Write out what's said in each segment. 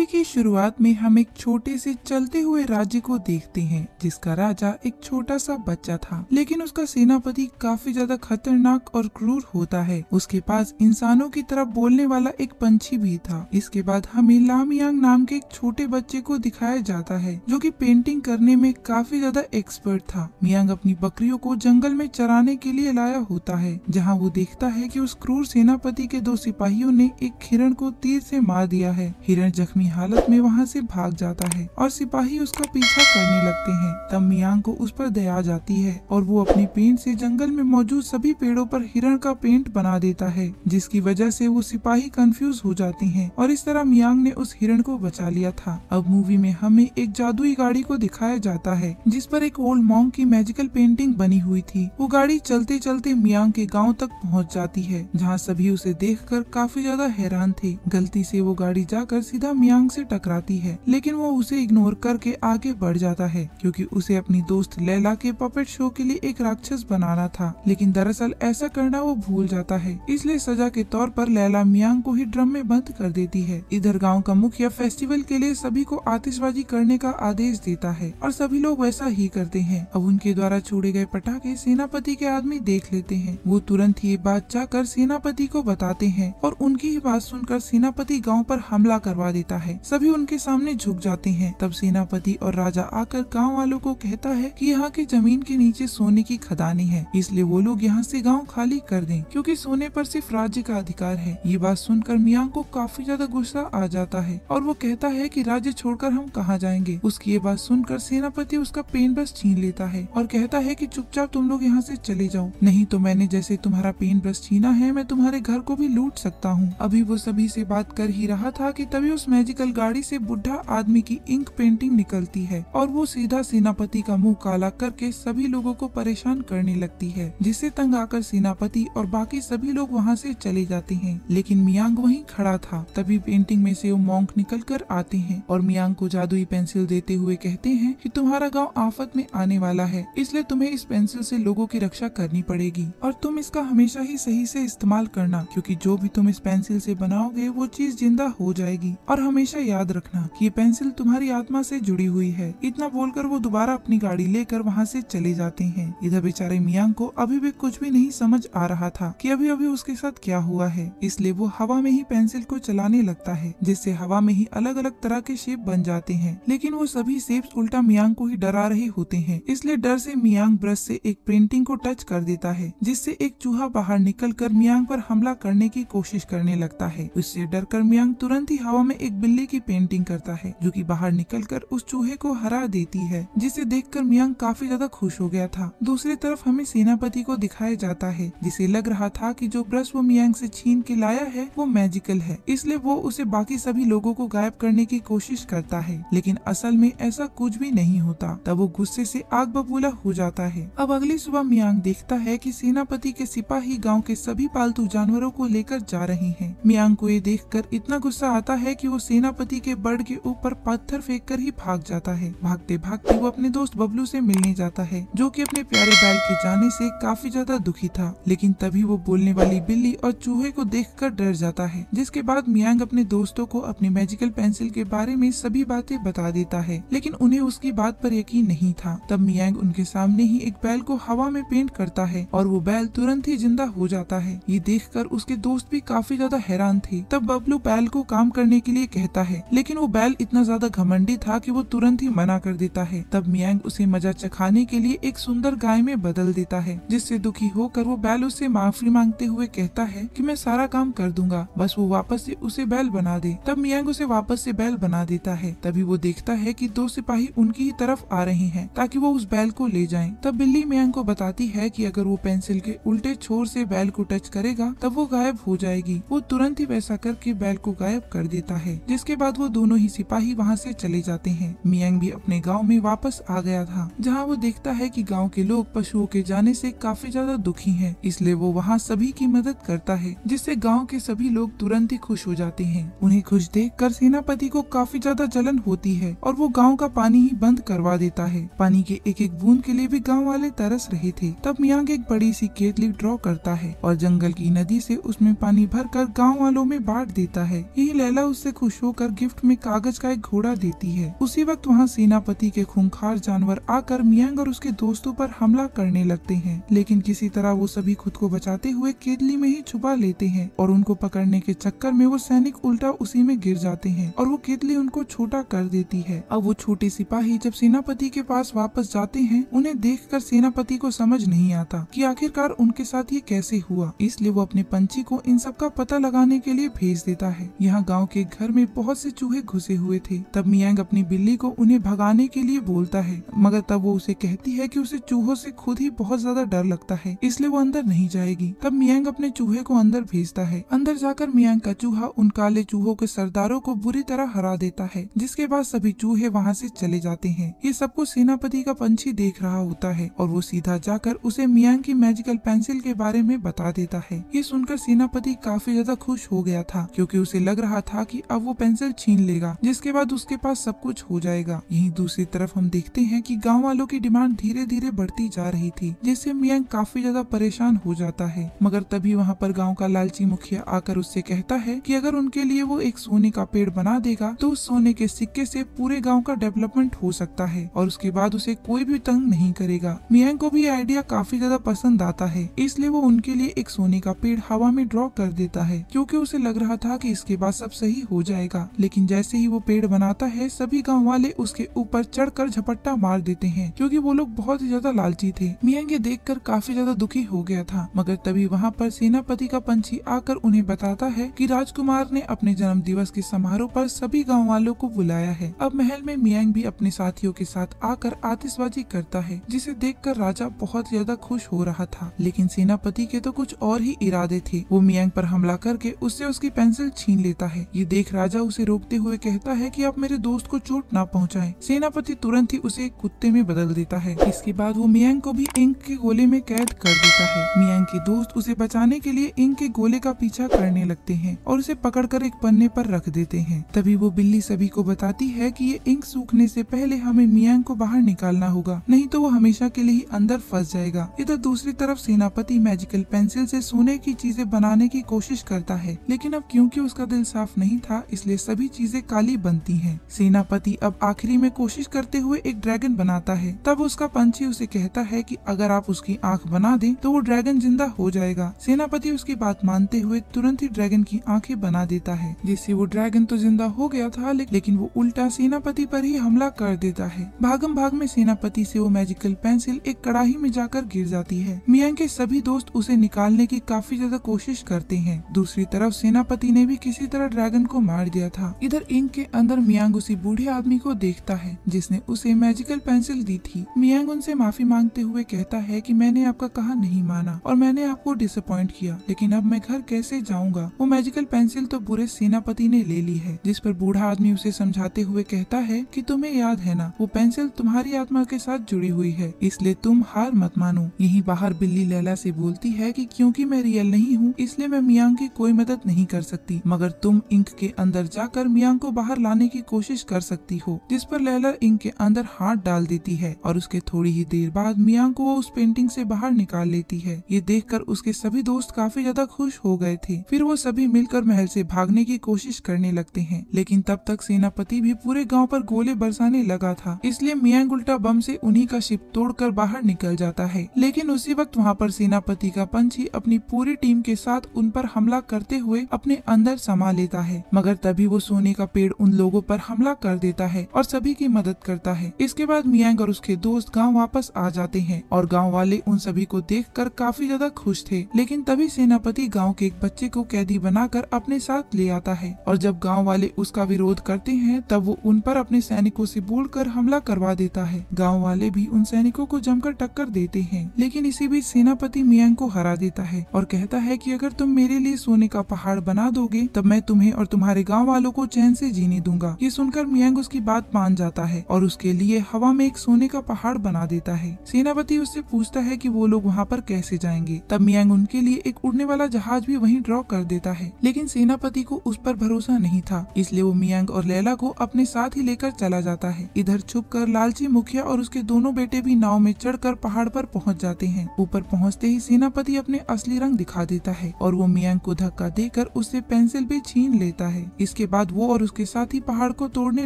Movie की शुरुआत में हम एक छोटे से चलते हुए राज्य को देखते हैं जिसका राजा एक छोटा सा बच्चा था लेकिन उसका सेनापति काफी ज्यादा खतरनाक और क्रूर होता है उसके पास इंसानों की तरह बोलने वाला एक पंछी भी था इसके बाद हमें लामियांग नाम के एक छोटे बच्चे को दिखाया जाता है जो की पेंटिंग करने में काफी ज्यादा एक्सपर्ट था मियांग अपनी बकरियों को जंगल में चराने के लिए लाया होता है जहाँ वो देखता है की उस क्रूर सेनापति के दो सिपाहियों ने एक हिरण को तीर से मार दिया है हिरण जख्मी हालत में वहाँ से भाग जाता है और सिपाही उसका पीछा करने लगते हैं तब मियांग को उस पर दया जाती है और वो अपने पेंट से जंगल में मौजूद सभी पेड़ों पर हिरण का पेंट बना देता है जिसकी वजह से वो सिपाही कंफ्यूज हो जाते हैं और इस तरह मियांग ने उस हिरण को बचा लिया था अब मूवी में हमें एक जादुई गाड़ी को दिखाया जाता है जिस पर एक ओल्ड मॉन्ग की मैजिकल पेंटिंग बनी हुई थी वो गाड़ी चलते चलते मियांग के गाँव तक पहुँच जाती है जहाँ सभी उसे देख काफी ज्यादा हैरान थे गलती से वो गाड़ी जाकर सीधा मियांग मियांग से टकराती है लेकिन वो उसे इग्नोर करके आगे बढ़ जाता है क्योंकि उसे अपनी दोस्त लैला के पपेट शो के लिए एक राक्षस बनाना था लेकिन दरअसल ऐसा करना वो भूल जाता है इसलिए सजा के तौर पर लैला मियांग को ही ड्रम में बंद कर देती है इधर गाँव का मुखिया फेस्टिवल के लिए सभी को आतिशबाजी करने का आदेश देता है और सभी लोग वैसा ही करते हैं अब उनके द्वारा छोड़े गए पटाखे सेनापति के आदमी देख लेते हैं वो तुरंत ही ये बात जाकर सेनापति को बताते हैं और उनकी ही बात सुनकर सेनापति गाँव आरोप हमला करवा देता है है सभी उनके सामने झुक जाते हैं तब सेनापति और राजा आकर गाँव वालों को कहता है कि यहाँ के जमीन के नीचे सोने की खदानी है इसलिए वो लोग यहाँ से गांव खाली कर दें क्योंकि सोने पर सिर्फ राज्य का अधिकार है ये बात सुनकर मियाँ को काफी ज्यादा गुस्सा आ जाता है और वो कहता है की राज्य छोड़कर हम कहाँ जाएंगे उसकी ये बात सुनकर सेनापति उसका पेन ब्रश छीन लेता है और कहता है कि चुपचाप तुम लोग यहाँ से चले जाओ नहीं तो मैंने जैसे तुम्हारा पेन ब्रश छीना है मैं तुम्हारे घर को भी लूट सकता हूँ अभी वो सभी से बात कर ही रहा था कि तभी उस मैजिक आजकल गाड़ी से बुढ़ा आदमी की इंक पेंटिंग निकलती है और वो सीधा सेनापति का मुंह काला करके सभी लोगों को परेशान करने लगती है जिसे तंग आकर सेनापति और बाकी सभी लोग वहाँ से चले जाते हैं लेकिन मियांग वहीं खड़ा था तभी पेंटिंग में से वो मॉन्क निकल कर आते हैं और मियांग को जादुई पेंसिल देते हुए कहते हैं कि तुम्हारा गाँव आफत में आने वाला है इसलिए तुम्हें इस पेंसिल से लोगों की रक्षा करनी पड़ेगी और तुम इसका हमेशा ही सही से इस्तेमाल करना क्योंकि जो भी तुम इस पेंसिल से बनाओगे वो चीज जिंदा हो जाएगी और हमें हमेशा याद रखना कि ये पेंसिल तुम्हारी आत्मा से जुड़ी हुई है इतना बोलकर वो दोबारा अपनी गाड़ी लेकर वहाँ से चले जाते हैं इधर बेचारे मियांग को अभी भी कुछ भी नहीं समझ आ रहा था कि अभी अभी उसके साथ क्या हुआ है इसलिए वो हवा में ही पेंसिल को चलाने लगता है जिससे हवा में ही अलग अलग तरह के शेप बन जाते हैं लेकिन वो सभी शेप उल्टा मियांग को ही डरा रहे होते हैं इसलिए डर से मियांग ब्रश से एक पेंटिंग को टच कर देता है जिससे एक चूहा बाहर निकल कर मियांग पर हमला करने की कोशिश करने लगता है उससे डर कर मियांग तुरंत ही हवा में एक बिल्ली की पेंटिंग करता है जो कि बाहर निकलकर उस चूहे को हरा देती है जिसे देखकर मियांग काफी ज्यादा खुश हो गया था दूसरी तरफ हमें सेनापति को दिखाया जाता है जिसे लग रहा था की जो ब्रश वो मियांग ऐसी छीन के लाया है वो मैजिकल है इसलिए वो उसे बाकी सभी लोगो को गायब करने की कोशिश करता है लेकिन असल में ऐसा कुछ भी नहीं होता तब वो गुस्से ऐसी आग बबूला हो जाता है अब अगली सुबह मियांग देखता है कि सेनापति के सिपाही गांव के सभी पालतू जानवरों को लेकर जा रहे हैं मियांग को ये देखकर इतना गुस्सा आता है कि वो सेना सेनापति के बर्ड के ऊपर पत्थर फेंक कर ही भाग जाता है भागते भागते वो अपने दोस्त बबलू से मिलने जाता है जो कि अपने प्यारे बैल के जाने से काफी ज्यादा दुखी था लेकिन तभी वो बोलने वाली बिल्ली और चूहे को देख डर जाता है जिसके बाद मियांग अपने दोस्तों को अपने मैजिकल पेंसिल के बारे में सभी बातें बता देता है लेकिन उन्हें उसकी बात पर यकीन नहीं था तब मियांग उनके सामने ही एक बैल को हवा में पेंट करता है और वो बैल तुरंत ही जिंदा हो जाता है ये देखकर उसके दोस्त भी काफी ज्यादा हैरान थे तब बबलू बैल को काम करने के लिए कहते कहता है लेकिन वो बैल इतना ज्यादा घमंडी था कि वो तुरंत ही मना कर देता है तब मियांग उसे मजा चखाने के लिए एक सुंदर गाय में बदल देता है जिससे दुखी होकर वो बैल उसे माफी मांगते हुए कहता है कि मैं सारा काम कर दूंगा बस वो वापस से उसे बैल बना दे तब मियांग उसे वापस से बैल बना देता है तभी वो देखता है कि दो सिपाही उनकी ही तरफ आ रहे हैं ताकि वो उस बैल को ले जाए तब बिल्ली मियांग को बताती है कि अगर वो पेंसिल के उल्टे छोर से बैल को टच करेगा तब वो गायब हो जाएगी वो तुरंत ही वैसा करके बैल को गायब कर देता है जिस इसके बाद वो दोनों ही सिपाही वहाँ से चले जाते हैं मियांग भी अपने गाँव में वापस आ गया था जहाँ वो देखता है की गाँव के लोग पशुओं के जाने से काफी ज्यादा दुखी है इसलिए वो वहाँ सभी की मदद करता है जिससे गाँव के सभी लोग तुरंत ही खुश हो जाते हैं उन्हें खुश देख कर सेनापति को काफी ज्यादा जलन होती है और वो गाँव का पानी ही बंद करवा देता है पानी के एक एक बूंद के लिए भी गाँव वाले तरस रहे थे तब मियांग एक बड़ी सी केतली ड्रॉ करता है और जंगल की नदी से उसमें पानी भर कर गाँव वालों में बांट देता है यही लैला उससे खुश होकर गिफ्ट में कागज का एक घोड़ा देती है उसी वक्त वहाँ सेनापति के खूंखार जानवर आकर मियांग और उसके दोस्तों पर हमला करने लगते हैं लेकिन किसी तरह वो सभी खुद को बचाते हुए केतली में ही छुपा लेते हैं और उनको पकड़ने के चक्कर में वो सैनिक उल्टा उसी में गिर जाते हैं और वो केतली उनको छोटा कर देती है अब वो छोटे सिपाही जब सेनापति के पास वापस जाते हैं उन्हें देख सेनापति को समझ नहीं आता की आखिरकार उनके साथ ये कैसे हुआ इसलिए वो अपने पंछी को इन सब का पता लगाने के लिए भेज देता है यहाँ गाँव के घर में बहुत से चूहे घुसे हुए थे तब मियांग अपनी बिल्ली को उन्हें भगाने के लिए बोलता है मगर तब वो उसे कहती है कि उसे चूहों से खुद ही बहुत ज्यादा डर लगता है इसलिए वो अंदर नहीं जाएगी तब मियांग अपने चूहे को अंदर भेजता है अंदर जाकर मियांग का चूहा उन काले चूहों के सरदारों को बुरी तरह हरा देता है जिसके बाद सभी चूहे वहाँ से चले जाते हैं ये सबको सेनापति का पंछी देख रहा होता है और वो सीधा जाकर उसे मियांग की मैजिकल पेंसिल के बारे में बता देता है ये सुनकर सेनापति काफी ज्यादा खुश हो गया था क्योंकि उसे लग रहा था कि अब वो पेंसिल छीन लेगा जिसके बाद उसके पास सब कुछ हो जाएगा यहीं दूसरी तरफ हम देखते हैं कि गांव वालों की डिमांड धीरे धीरे बढ़ती जा रही थी जिससे मियांग काफी ज्यादा परेशान हो जाता है मगर तभी वहाँ पर गाँव का लालची मुखिया आकर उससे कहता है की अगर उनके लिए वो एक सोने का पेड़ बना देगा तो उस सोने के सिक्के से पूरे गाँव का डेवलपमेंट हो सकता है और उसके बाद उसे कोई भी तंग नहीं करेगा मियांग को भी आइडिया काफी ज्यादा पसंद आता है इसलिए वो उनके लिए एक सोने का पेड़ हवा में ड्रॉ कर देता है क्योंकि उसे लग रहा था कि इसके बाद सब सही हो जाएगा जाएगा लेकिन जैसे ही वो पेड़ बनाता है सभी गाँव वाले उसके ऊपर चढ़कर झपट्टा मार देते हैं क्योंकि वो लोग बहुत ही ज्यादा लालची थे मियांग ये देखकर काफी ज्यादा दुखी हो गया था मगर तभी वहाँ पर सेनापति का पंछी आकर उन्हें बताता है की राजकुमार ने अपने जन्म दिवस के समारोह पर सभी गाँव वालों को बुलाया है अब महल में मियांग भी अपने साथियों के साथ आकर आतिशबाजी करता है जिसे देखकर राजा बहुत ज्यादा खुश हो रहा था लेकिन सेनापति के तो कुछ और ही इरादे थे वो मियांग पर हमला करके उससे उसकी पेंसिल छीन लेता है ये देख राजा राजा उसे रोकते हुए कहता है कि आप मेरे दोस्त को चोट ना पहुंचाएं। सेनापति तुरंत ही उसे कुत्ते में बदल देता है इसके बाद वो मियांग को भी इंक के गोले में कैद कर देता है मियांग के दोस्त उसे बचाने के लिए इंक के गोले का पीछा करने लगते हैं और उसे पकड़कर एक पन्ने पर रख देते हैं तभी वो बिल्ली सभी को बताती है कि ये इंक सूखने से पहले हमें मियांग को बाहर निकालना होगा नहीं तो वो हमेशा के लिए ही अंदर फंस जाएगा इधर दूसरी तरफ सेनापति मैजिकल पेंसिल से सोने की चीजें बनाने की कोशिश करता है लेकिन अब क्योंकि उसका दिल साफ नहीं था इसलिए इसलिए सभी चीजें काली बनती हैं। सेनापति अब आखिरी में कोशिश करते हुए एक ड्रैगन बनाता है तब उसका पंछी उसे कहता है कि अगर आप उसकी आंख बना दें तो वो ड्रैगन जिंदा हो जाएगा सेनापति उसकी बात मानते हुए तुरंत ही ड्रैगन की आंखें बना देता है जिससे वो ड्रैगन तो जिंदा हो गया था लेकिन वो उल्टा सेनापति पर ही हमला कर देता है भागम भाग में सेनापति से वो मैजिकल पेंसिल एक कड़ाही में जाकर गिर जाती है मियांग के सभी दोस्त उसे निकालने की काफी ज्यादा कोशिश करते हैं दूसरी तरफ सेनापति ने भी किसी तरह ड्रैगन को मार दिया गया था इधर इंक के अंदर मियांग उसी बूढ़े आदमी को देखता है जिसने उसे मैजिकल पेंसिल दी थी मियांग उनसे माफी मांगते हुए कहता है कि मैंने आपका कहा नहीं माना और मैंने आपको डिसअपॉइंट किया लेकिन अब मैं घर कैसे जाऊंगा वो मैजिकल पेंसिल तो बुरे सेनापति ने ले ली है जिस पर बूढ़ा आदमी उसे समझाते हुए कहता है कि तुम्हें याद है ना वो पेंसिल तुम्हारी आत्मा के साथ जुड़ी हुई है इसलिए तुम हार मत मानो यही बाहर बिल्ली लैला से बोलती है कि क्योंकि मैं रियल नहीं हूँ इसलिए मैं मियांग की कोई मदद नहीं कर सकती मगर तुम इंक के अंदर जाकर मियांग को बाहर लाने की कोशिश कर सकती हो जिस पर लहलर इंक के अंदर हाथ डाल देती है और उसके थोड़ी ही देर बाद मियांग को वो उस पेंटिंग से बाहर निकाल लेती है ये देखकर उसके सभी दोस्त काफी ज्यादा खुश हो गए थे फिर वो सभी मिलकर महल से भागने की कोशिश करने लगते है लेकिन तब तक सेनापति भी पूरे गाँव पर गोले बरसाने लगा था इसलिए मियांग उल्टा बम से उन्हीं का शिप कर बाहर निकल जाता है लेकिन उसी वक्त वहाँ पर सेनापति का पंछी अपनी पूरी टीम के साथ उन पर हमला करते हुए अपने अंदर समा लेता है मगर तभी वो सोने का पेड़ उन लोगों पर हमला कर देता है और सभी की मदद करता है इसके बाद मियांग और उसके दोस्त गांव वापस आ जाते हैं और गांव वाले उन सभी को देखकर काफी ज्यादा खुश थे लेकिन तभी सेनापति गांव के एक बच्चे को कैदी बनाकर अपने साथ ले आता है और जब गांव वाले उसका विरोध करते हैं तब वो उन पर अपने सैनिकों से कर हमला करवा देता है गाँव वाले भी उन सैनिकों को जमकर टक्कर देते हैं लेकिन इसी बीच सेनापति मियांग को हरा देता है और कहता है की अगर तुम मेरे लिए सोने का पहाड़ बना दोगे तब मैं तुम्हें और तुम्हारे गाँव गाँव वालों को चैन से जीने दूंगा ये सुनकर मियांग उसकी बात मान जाता है और उसके लिए हवा में एक सोने का पहाड़ बना देता है सेनापति उससे पूछता है की वो लोग वहाँ पर कैसे जाएंगे तब मियांग उनके लिए एक उड़ने वाला जहाज भी वही ड्रॉ कर देता है लेकिन सेनापति को उस पर भरोसा नहीं था इसलिए वो मियांग और लैला को अपने साथ ही लेकर चला जाता है इधर छुप कर लालची मुखिया और उसके दोनों बेटे भी नाव में चढ़कर पहाड़ पर पहुंच जाते हैं ऊपर पहुंचते ही सेनापति अपने असली रंग दिखा देता है और वो मियांग को धक्का देकर उससे पेंसिल भी छीन लेता है इसके बाद वो और उसके साथी पहाड़ को तोड़ने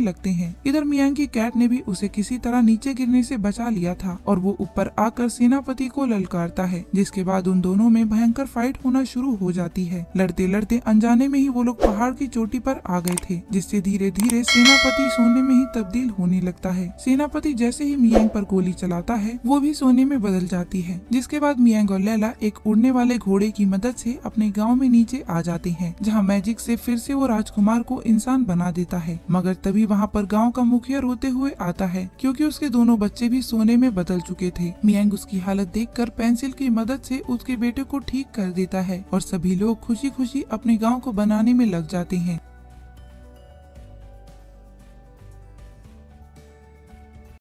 लगते हैं इधर मियांग की कैट ने भी उसे किसी तरह नीचे गिरने से बचा लिया था और वो ऊपर आकर सेनापति को ललकारता है जिसके बाद उन दोनों में भयंकर फाइट होना शुरू हो जाती है लड़ते लड़ते अनजाने में ही वो लोग पहाड़ की चोटी पर आ गए थे जिससे धीरे धीरे सेनापति सोने में ही तब्दील होने लगता है सेनापति जैसे ही मियांग पर गोली चलाता है वो भी सोने में बदल जाती है जिसके बाद मियांग और लैला एक उड़ने वाले घोड़े की मदद से अपने गाँव में नीचे आ जाते हैं जहाँ मैजिक से फिर से वो राजकुमार परिवार को इंसान बना देता है मगर तभी वहाँ पर गाँव का मुखिया रोते हुए आता है क्योंकि उसके दोनों बच्चे भी सोने में बदल चुके थे मियांग उसकी हालत देखकर पेंसिल की मदद से उसके बेटे को ठीक कर देता है और सभी लोग खुशी खुशी अपने गाँव को बनाने में लग जाते हैं